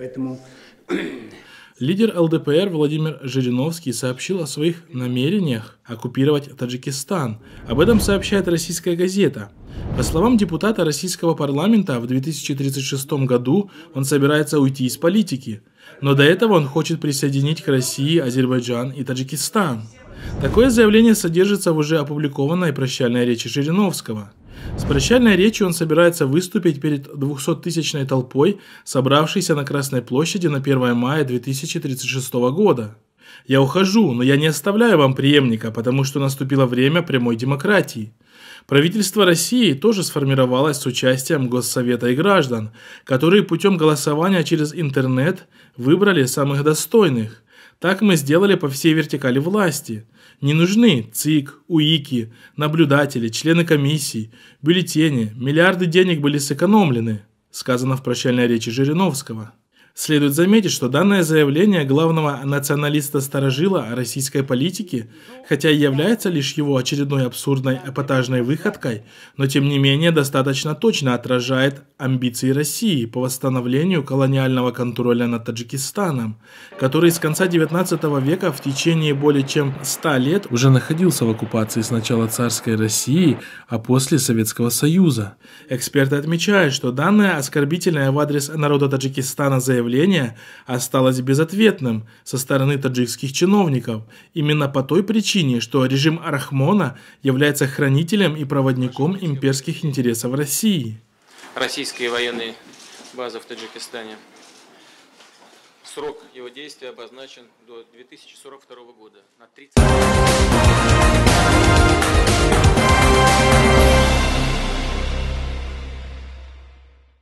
Поэтому Лидер ЛДПР Владимир Жириновский сообщил о своих намерениях оккупировать Таджикистан. Об этом сообщает российская газета. По словам депутата российского парламента, в 2036 году он собирается уйти из политики. Но до этого он хочет присоединить к России Азербайджан и Таджикистан. Такое заявление содержится в уже опубликованной прощальной речи Жириновского – с прощальной речью он собирается выступить перед 200-тысячной толпой, собравшейся на Красной площади на 1 мая 2036 года. «Я ухожу, но я не оставляю вам преемника, потому что наступило время прямой демократии». Правительство России тоже сформировалось с участием Госсовета и граждан, которые путем голосования через интернет выбрали самых достойных – так мы сделали по всей вертикали власти. Не нужны ЦИК, УИКи, наблюдатели, члены комиссий, бюллетени, миллиарды денег были сэкономлены, сказано в прощальной речи Жириновского. Следует заметить, что данное заявление главного националиста-старожила российской политики, хотя и является лишь его очередной абсурдной эпатажной выходкой, но тем не менее достаточно точно отражает амбиции России по восстановлению колониального контроля над Таджикистаном, который с конца XIX века в течение более чем 100 лет уже находился в оккупации сначала царской России, а после Советского Союза. Эксперты отмечают, что данное оскорбительное в адрес народа Таджикистана заявление заявление осталось безответным со стороны таджикских чиновников, именно по той причине, что режим Арахмона является хранителем и проводником имперских интересов России. Российские военные базы в Таджикистане. Срок его действия обозначен до 2042 года на 30...